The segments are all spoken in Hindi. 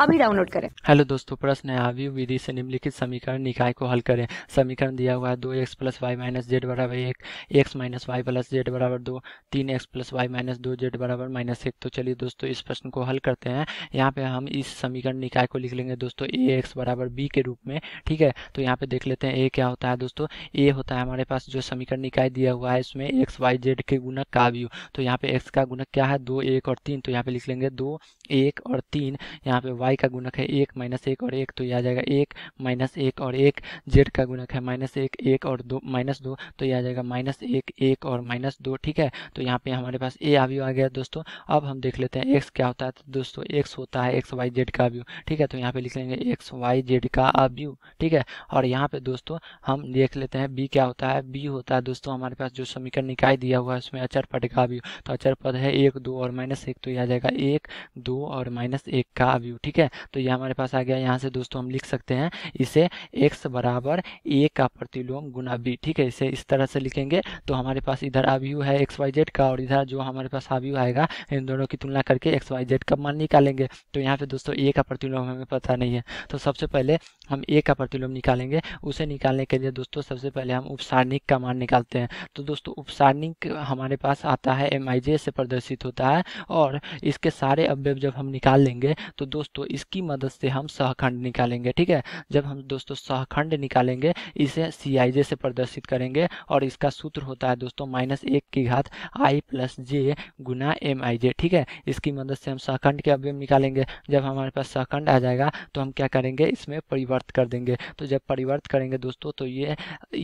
अभी डाउनलोड करें हेलो दोस्तों प्रश्न है आव्यू विधि से निम्नलिखित समीकरण निकाय को हल करें समीकरण दिया हुआ है दो x plus y minus z बराबर एक x minus y plus z बराबर दो तीन एक्स प्लस वाई माइनस दो जेड बराबर माइनस एक तो चलिए दोस्तों इस प्रश्न को हल करते हैं यहाँ पे हम इस समीकरण निकाय को लिख लेंगे दोस्तों ए एक्स बराबर बी के रूप में ठीक है तो यहाँ पे देख लेते हैं ए क्या होता है दोस्तों ए होता है हमारे पास जो समीकरण निकाय दिया हुआ है इसमें एक्स वाई जेड के गुणक का व्यू तो यहाँ पे एक्स का गुणक क्या है दो एक और तीन तो यहाँ पे लिख लेंगे दो एक और तीन यहाँ पे वाई का गुणक है एक माइनस एक और एक तो यह आ जाएगा एक माइनस एक और एक जेड का गुणक है माइनस एक एक और दो माइनस दो तो यह आ जाएगा माइनस एक एक और माइनस दो ठीक है तो यहाँ पे हमारे पास ए आव्यू आ गया दोस्तों अब हम देख लेते हैं एक्स क्या होता है तो दोस्तों एक्स होता है एक्स वाई जेड का व्यू ठीक है तो यहाँ पे लिख लेंगे एक्स वाई जेड का अव्यू ठीक है और यहाँ पे दोस्तों हम देख लेते हैं बी क्या होता है बी होता है दोस्तों हमारे पास जो समीकरण निकाय दिया हुआ है उसमें अचर पद का व्यू तो अचर पद है एक दो और माइनस एक तो यह आ जाएगा एक दो और माइनस एक का अव्यू ठीक ठीक है तो ये हमारे पास आ गया यहाँ से दोस्तों हम लिख सकते हैं इसे एक्स बराबर ए का प्रतिलोम गुना बी ठीक है इसे इस तरह से लिखेंगे तो हमारे पास इधर आव्यू है एक्स वाई जेड का और इधर जो हमारे पास आव्यू आएगा इन दोनों की तुलना करके एक्स वाई जेड का मान निकालेंगे तो यहाँ पे दोस्तों ए का प्रतिलोम हमें पता नहीं है तो सबसे पहले हम ए का प्रतिलोम निकालेंगे उसे निकालने के लिए दोस्तों सबसे पहले हम उपसारणिक का मान निकालते हैं तो दोस्तों उपसारणिक हमारे पास आता है एम से प्रदर्शित होता है और इसके सारे अवयव जब हम निकाल लेंगे तो दोस्तों तो इसकी मदद से हम सहखंड निकालेंगे ठीक है जब हम दोस्तों सहखंड निकालेंगे इसे सी से प्रदर्शित करेंगे और इसका सूत्र होता है दोस्तों माइनस एक की घात आई प्लस जे गुना एम आई जे ठीक है इसकी मदद से हम सहखंड के अवयव निकालेंगे जब हमारे पास सहखंड आ जाएगा तो हम क्या करेंगे इसमें परिवर्त कर देंगे तो जब परिवर्त करेंगे दोस्तों तो ये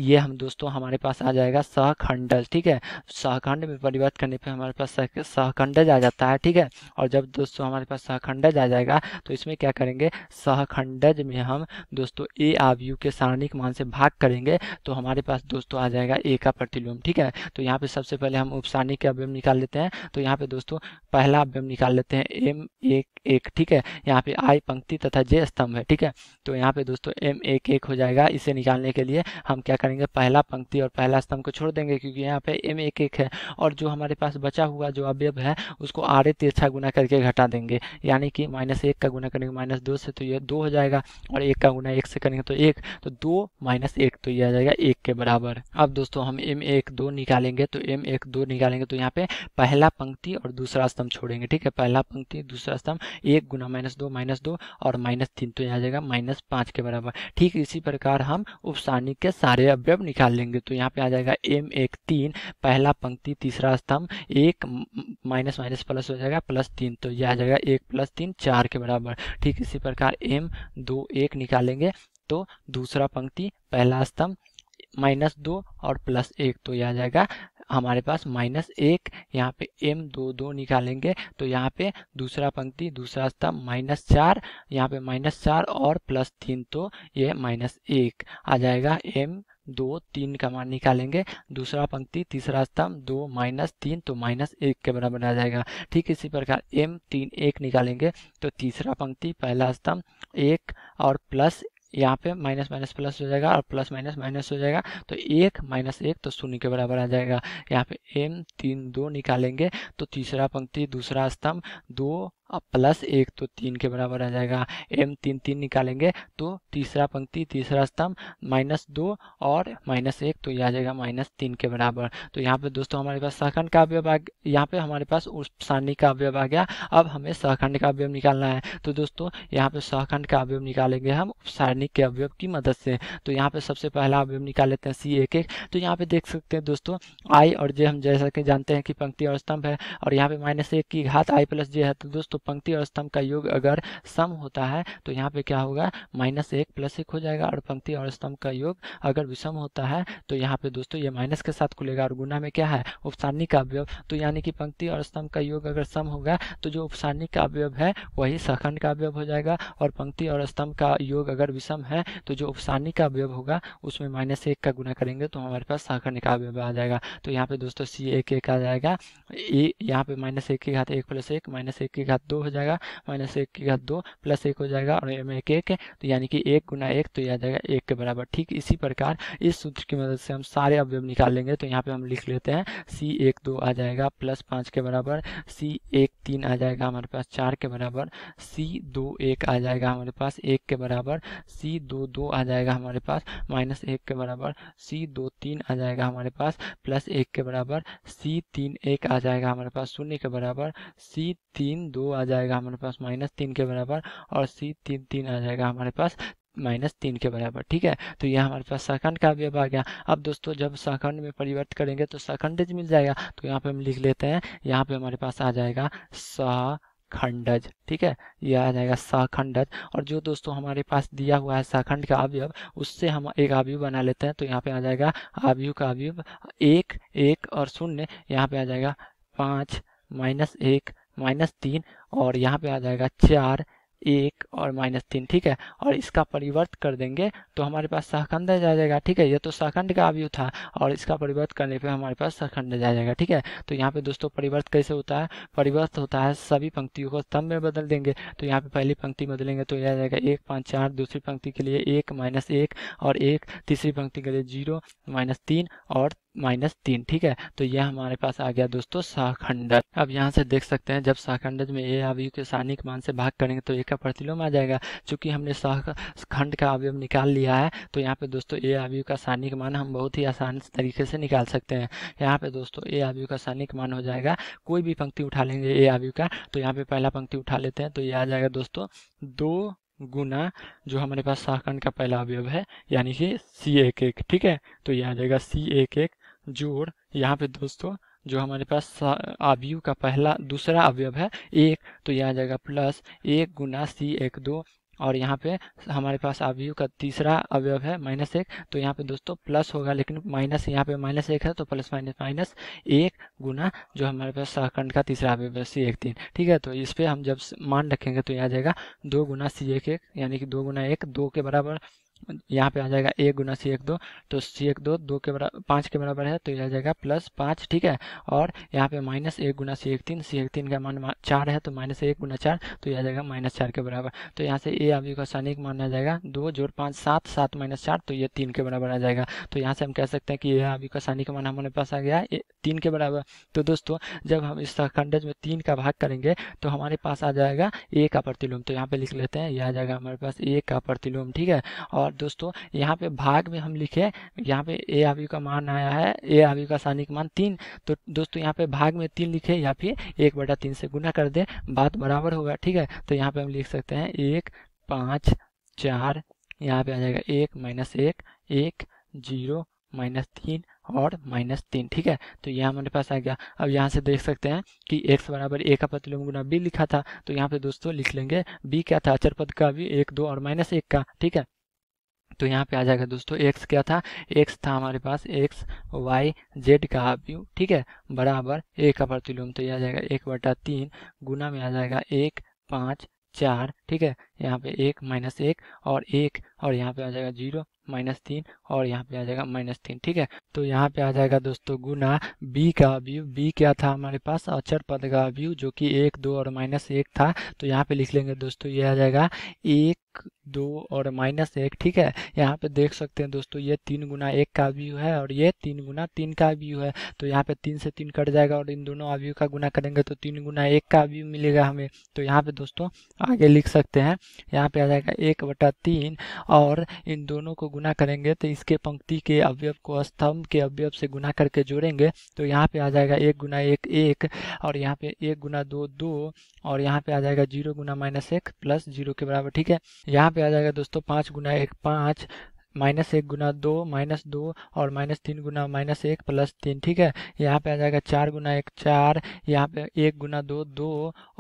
ये हम दोस्तों हमारे पास आ जाएगा सहखंड ठीक है सहखंड में परिवर्त करने पर हमारे पास सहखंडज आ जाता है ठीक है और जब दोस्तों हमारे पास सहखंडज आ जाएगा तो तो इसमें क्या करेंगे सहखंडज में हम दोस्तों ए आवयु के सारणिक मान से भाग करेंगे तो हमारे पास दोस्तों आ जाएगा ए का प्रतिलोम ठीक है तो यहाँ पे सबसे पहले हम उपसारणिक का अव्यम निकाल लेते हैं तो यहाँ पे दोस्तों पहला अवयव निकाल लेते हैं एम एक एक ठीक है यहाँ पे आई पंक्ति तथा जे स्तंभ है ठीक है तो यहाँ पे दोस्तों एम एक एक हो जाएगा इसे निकालने के लिए हम क्या करेंगे पहला पंक्ति और पहला स्तंभ को छोड़ देंगे क्योंकि यहाँ पे एम एक एक है और जो हमारे पास बचा हुआ जो अवयव है उसको आरे तिरछा गुना करके घटा देंगे यानी कि माइनस एक का गुना गुना करेंगे माइनस दो से तो ये दो हो जाएगा और एक का गुना एक से करेंगे तो एक तो दो माइनस एक तो ये आ जाएगा एक के बराबर अब दोस्तों हम एम एक दो निकालेंगे तो एम एक दो निकालेंगे तो यहाँ पे पहला पंक्ति और दूसरा स्तंभ छोड़ेंगे ठीक है पहला पंक्ति दूसरा स्तंभ एक गुना माइनस दो माइनस दो और माइनस तीन तो यह आ जाएगा माइनस पाँच के बराबर ठीक इसी प्रकार हम उपसारणी के सारे अवयव निकाल लेंगे तो यहाँ पे आ जाएगा एम एक तीन पहला पंक्ति तीसरा स्तंभ एक माइनस माइनस प्लस हो जाएगा प्लस तीन तो यह आ जाएगा एक प्लस तीन चार के बराबर नंबर ठीक इसी प्रकार एम दो एक निकालेंगे तो दूसरा पंक्ति पहला स्तंभ माइनस दो और प्लस एक तो यह आ जाएगा हमारे पास माइनस एक यहाँ पे एम दो दो निकालेंगे तो यहाँ पे दूसरा पंक्ति दूसरा स्तंभ माइनस चार यहाँ पे माइनस चार और प्लस तीन तो ये माइनस एक आ जाएगा एम दो तीन का मान निकालेंगे दूसरा पंक्ति तीसरा स्तंभ दो माइनस तीन तो माइनस एक के बराबर आ जाएगा ठीक इसी प्रकार एम तीन एक निकालेंगे तो तीसरा पंक्ति पहला स्तंभ एक और प्लस यहाँ पे माइनस माइनस प्लस हो जाएगा और प्लस माइनस माइनस हो जाएगा तो एक माइनस एक तो शून्य के बराबर आ जाएगा यहाँ पे एम तीन दो निकालेंगे तो तीसरा पंक्ति दूसरा स्तंभ दो अब प्लस एक तो तीन के बराबर आ जाएगा एम तीन तीन निकालेंगे तो तीसरा पंक्ति तीसरा स्तंभ माइनस दो और माइनस एक तो यह आ जाएगा माइनस तीन के बराबर तो यहाँ पे दोस्तों हमारे पास सहखंड का अवयव आ यहाँ पे हमारे पास उपसानी का अवयव आ गया अब हमें सहखंड का अवयव निकालना है तो दोस्तों यहाँ पे सहखंड का अवयव निकालेंगे हम उपसारणी के अवयव की मदद से तो यहाँ पे सबसे पहला अवयव निकाल लेते हैं सी एक एक तो यहाँ पे देख सकते हैं दोस्तों आई और जे हम जैसा कि जानते हैं कि पंक्ति और स्तंभ है और यहाँ पे माइनस एक की घात आई प्लस जे है तो दोस्तों पंक्ति और स्तंभ का योग अगर सम होता है तो यहाँ पे क्या होगा माइनस एक प्लस एक हो जाएगा और पंक्ति और स्तंभ का योग अगर विषम होता है तो यहाँ पे दोस्तों ये माइनस के साथ खुलेगा और गुना में क्या है उपसारणी का अवयव तो यानी कि पंक्ति और स्तंभ का योग अगर सम होगा तो जो उपसारणी का अवयव है वही सखंड का अवयव हो जाएगा और पंक्ति और स्तंभ का योग अगर विषम है तो जो उपसारणी का अवयव होगा उसमें माइनस एक का गुना करेंगे तो हमारे पास सखंड का अवयव आ जाएगा तो यहाँ पे दोस्तों सी एक एक आ जाएगा e, यहाँ पे माइनस एक की घात एक प्लस एक माइनस एक की घात दो हो जाएगा माइनस एक की घात दो प्लस एक हो जाएगा और एम एक एक तो यानी कि एक गुना एक तो यह आ जाएगा एक के बराबर ठीक इसी प्रकार इस सूत्र की मदद से हम सारे अवयव निकाल लेंगे तो यहाँ पे हम लिख लेते हैं सी एक दो आ जाएगा प्लस पाँच के बराबर सी एक तीन आ जाएगा हमारे पास चार के बराबर सी दो एक आ जाएगा हमारे पास एक के बराबर सी दो दो आ जाएगा हमारे पास माइनस एक के बराबर सी दो तीन आ जाएगा हमारे पास प्लस एक के बराबर सी तीन एक आ जाएगा हमारे पास शून्य के बराबर सी तीन दो आ आ जाएगा हमारे पास माइनस तीन के बराबर और सी तीन तीन आ जाएगा हमारे पास माइनस तीन के बराबर ठीक है तो यह हमारे पास सखंड का अवयव आ गया अब दोस्तों जब सखंड में परिवर्तित करेंगे तो सखंडज मिल जाएगा तो यहाँ पे हम लिख लेते हैं यहाँ पे हमारे पास आ जाएगा स खंडज ठीक है ये आ जाएगा सखंडज और जो दोस्तों हमारे पास दिया हुआ है सखंड का अवयव उससे हम एक आवयु बना लेते हैं तो यहाँ पे आ जाएगा आवयु का अवयव एक एक और शून्य यहाँ पे आ जाएगा पाँच माइनस एक माइनस तीन और यहाँ पे आ जाएगा चार एक और माइनस तीन ठीक है और इसका परिवर्त कर देंगे तो हमारे पास सहखंड जा जाएगा ठीक है ये तो सहखंड का आयु था और इसका परिवर्त करने पे हमारे पास सहखंड जा जाएगा ठीक है तो यहाँ पे दोस्तों परिवर्त कैसे होता है परिवर्त होता है सभी पंक्तियों को स्तंभ में बदल देंगे तो यहाँ पे पहली पंक्ति बदलेंगे तो यह आ जाएगा एक पाँच चार दूसरी पंक्ति के लिए एक माइनस एक और एक तीसरी पंक्ति के लिए जीरो माइनस तीन और माइनस तीन ठीक है तो यह हमारे पास आ गया दोस्तों शाखंडज अब यहाँ से देख सकते हैं जब शाखंडज में ए आवयु के सानिक मान से भाग करेंगे तो ए का प्रतिलोम आ जाएगा चूंकि हमने शाखंड का अवयव निकाल लिया है तो यहाँ पे दोस्तों ए आवयु का सानिक मान हम बहुत ही आसान तरीके से निकाल सकते हैं यहाँ पे दोस्तों ए आवयु का सानिक मान हो जाएगा कोई भी पंक्ति उठा लेंगे ए आवयु का तो यहाँ पे पहला पंक्ति उठा लेते हैं तो ये आ जाएगा दोस्तों दो गुना जो हमारे पास शाखंड का पहला अवयव है यानी कि सी एक एक ठीक है तो ये आ जाएगा सी एक एक जोड़ यहाँ पे दोस्तों जो हमारे पास आवयु का पहला दूसरा अवयव है एक तो यह आ जाएगा प्लस एक गुना सी एक दो और यहाँ पे हमारे पास आवयु का तीसरा अवयव है माइनस एक तो यहाँ पे दोस्तों प्लस होगा लेकिन माइनस यहाँ पे माइनस एक है तो प्लस माइनस माइनस एक गुना जो हमारे पास सहखंड का तीसरा अवयव है सी एक तीन ठीक है तो इस पर हम जब मान रखेंगे तो यह आ जाएगा दो गुना सी एक एक यानी कि दो गुना एक दो के बराबर यहाँ पे आ जाएगा एक गुना सी एक दो तो सी एक दो दो के बराबर पाँच के बराबर है तो ये आ जाएगा प्लस पाँच ठीक है और यहाँ पे माइनस एक गुना सी एक तीन सी एक तीन का मान चार है तो माइनस एक गुना चार तो ये आ जाएगा माइनस चार के बराबर तो यहाँ से ए आवी का सैनिक माना जाएगा दो जोड़ पाँच सात सात माइनस चार तो ये तीन के बराबर आ जाएगा तो यहाँ से हम कह सकते हैं कि ए आवी का सैनिक मान हमारे पास आ गया तीन के बराबर तो दोस्तों जब हम इस खंडज में तीन का भाग करेंगे तो हमारे पास आ जाएगा ए का प्रतिलोम तो यहाँ पर लिख लेते हैं यह आ जाएगा हमारे पास ए का प्रतिलोम ठीक है और और दोस्तों यहाँ पे भाग में हम लिखे यहाँ पे ए आर का मान आया है ए आर का सानिक मान तीन तो दोस्तों यहाँ पे भाग में तीन लिखे या फिर एक बटा तीन से गुना कर दे बात बराबर होगा ठीक है तो यहाँ पे हम लिख सकते हैं एक पाँच चार यहाँ पे आ जाएगा एक माइनस एक एक जीरो माइनस तीन और माइनस तीन ठीक है तो यह हमारे पास आ गया अब यहाँ से देख सकते हैं कि एक्स बराबर ए का पद गुना बी लिखा था तो यहाँ पे दोस्तों लिख लेंगे बी क्या था अचर पद का भी एक दो और माइनस एक का ठीक है तो यहाँ पे आ जाएगा दोस्तों एक्स क्या था एक्स था हमारे पास एक्स वाई जेड का यू ठीक है बराबर ए का प्रतिलोम तो यह आ जाएगा एक बटा तीन गुना में आ जाएगा एक पाँच चार ठीक है यहाँ पे एक माइनस एक और एक और यहाँ पे आ जाएगा जीरो माइनस तीन और यहाँ पे आ जाएगा माइनस तीन ठीक है तो यहाँ पे आ जाएगा दोस्तों गुना बी का अवयव बी क्या था हमारे पास अक्षर पद का अवयव जो कि एक दो और माइनस एक था तो यहाँ पे लिख लेंगे दोस्तों ये आ जाएगा एक दो और माइनस एक ठीक है यहाँ पे देख सकते हैं दोस्तों ये तीन गुना एक का व्यू है और ये तीन गुना तीन का व्यू है तो यहाँ पे तीन से तीन कट जाएगा और इन दोनों अव्यू का गुना करेंगे तो तीन गुना एक का व्यू मिलेगा हमें तो यहाँ पे दोस्तों आगे लिख सकते हैं यहाँ पे आ जाएगा एक बटा तीन और इन दोनों को गुना करेंगे तो इसके पंक्ति के अवयव को स्तंभ के अवयव से गुना करके जोड़ेंगे तो यहाँ पे आ जाएगा एक गुना एक एक और यहाँ पे एक गुना दो दो और यहाँ पे आ जाएगा जीरो गुना माइनस एक प्लस जीरो के बराबर ठीक है यहाँ पे आ जाएगा दोस्तों पाँच गुना एक पाँच माइनस एक गुना दो माइनस दो और माइनस तीन गुना माइनस एक प्लस तीन ठीक है यहाँ पे आ जाएगा चार गुना एक चार यहाँ पे एक गुना दो दो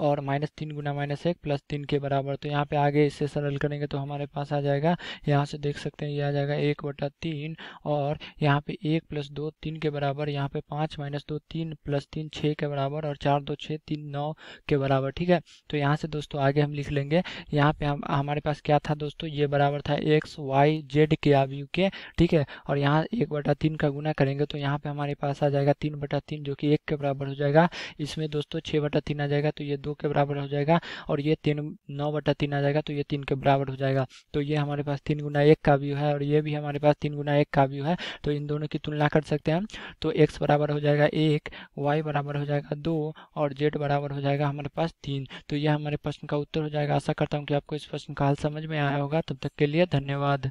और माइनस तीन गुना माइनस एक प्लस तीन के बराबर तो यहाँ पे आगे इससे सरल करेंगे तो हमारे पास आ जाएगा यहाँ से देख सकते हैं ये आ जाएगा एक बटा तीन और यहाँ पे एक प्लस दो तीन के बराबर यहाँ पे पाँच माइनस दो तीन प्लस तीन छः के बराबर और चार दो छः तीन नौ के बराबर ठीक है तो यहाँ से दोस्तों आगे हम लिख लेंगे यहाँ पे हम हमारे पास क्या था दोस्तों ये बराबर था एक्स वाई जेड के आप यू के ठीक है और यहाँ एक बटा तीन का गुना करेंगे तो यहाँ पे हमारे पास आ जाएगा तीन बटा तीन जो कि एक के बराबर हो जाएगा इसमें दोस्तों छः बटा तीन आ जाएगा तो ये दो के बराबर हो जाएगा और ये तीन नौ बटा तीन आ जाएगा तो ये तीन के बराबर हो जाएगा तो ये हमारे पास तीन गुना एक का व्यू है और ये भी हमारे पास तीन गुना एक का व्यू है तो इन दोनों की तुलना कर सकते हैं तो एक्स बराबर हो जाएगा एक वाई बराबर हो जाएगा दो और जेड बराबर हो जाएगा हमारे पास तीन तो ये हमारे प्रश्न का उत्तर हो जाएगा आशा करता हूँ कि आपको इस प्रश्न का हल समझ में आया होगा तब तक के लिए धन्यवाद